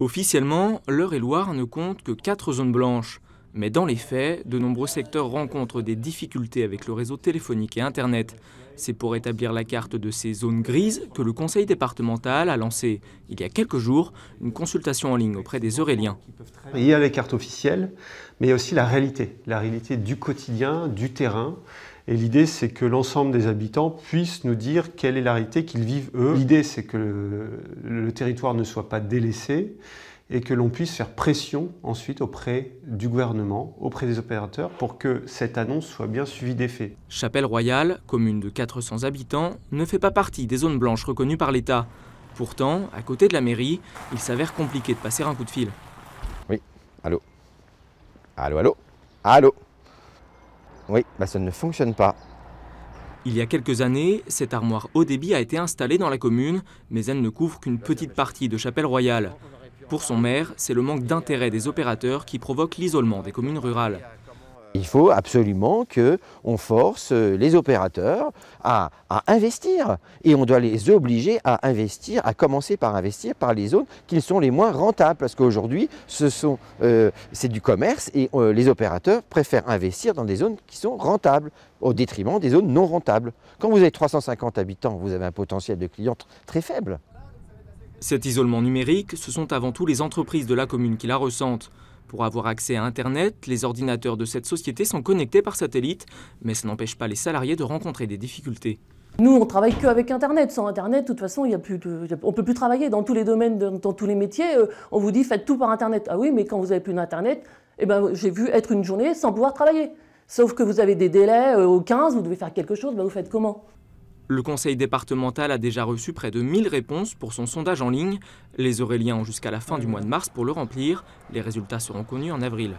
Officiellement, l'Eure-et-Loire ne compte que 4 zones blanches. Mais dans les faits, de nombreux secteurs rencontrent des difficultés avec le réseau téléphonique et Internet. C'est pour établir la carte de ces zones grises que le conseil départemental a lancé, il y a quelques jours, une consultation en ligne auprès des Euréliens. Il y a les cartes officielles, mais il y a aussi la réalité, la réalité du quotidien, du terrain. Et l'idée, c'est que l'ensemble des habitants puissent nous dire quelle est la réalité qu'ils vivent eux. L'idée, c'est que le, territoire ne soit pas délaissé et que l'on puisse faire pression ensuite auprès du gouvernement, auprès des opérateurs, pour que cette annonce soit bien suivie faits. Chapelle-Royale, commune de 400 habitants, ne fait pas partie des zones blanches reconnues par l'État. Pourtant, à côté de la mairie, il s'avère compliqué de passer un coup de fil. Oui, allô Allô, allô Allô oui, bah ça ne fonctionne pas. Il y a quelques années, cette armoire haut débit a été installée dans la commune, mais elle ne couvre qu'une petite partie de Chapelle Royale. Pour son maire, c'est le manque d'intérêt des opérateurs qui provoque l'isolement des communes rurales il faut absolument qu'on force euh, les opérateurs à, investir. Et on doit les obliger à investir, à commencer par investir par les zones qui sont les moins rentables. Parce qu'aujourd'hui, euh, c'est du commerce et euh, les opérateurs préfèrent investir dans des zones qui sont rentables au détriment des zones non rentables. Quand vous avez 350 habitants, vous avez un potentiel de clients très faible. Cet isolement numérique, ce sont avant tout les entreprises de la commune qui la ressentent. Pour avoir accès à Internet, les ordinateurs de cette société sont connectés par satellite, mais ça n'empêche pas les salariés de rencontrer des difficultés. Nous, on travaille qu'avec Internet. Sans Internet, de toute façon, y a plus on ne peut plus travailler. Dans tous les domaines, dans, tous les métiers, euh, on vous dit faites tout par Internet. Ah oui, mais quand vous n'avez plus d'Internet, eh ben, j'ai vu être une journée sans pouvoir travailler. Sauf que vous avez des délais, euh, au 15, vous devez faire quelque chose, ben, vous faites comment le conseil départemental a déjà reçu près de 1000 réponses pour son sondage en ligne. Les Auréliens ont jusqu'à la fin du mois de mars pour le remplir. Les résultats seront connus en avril.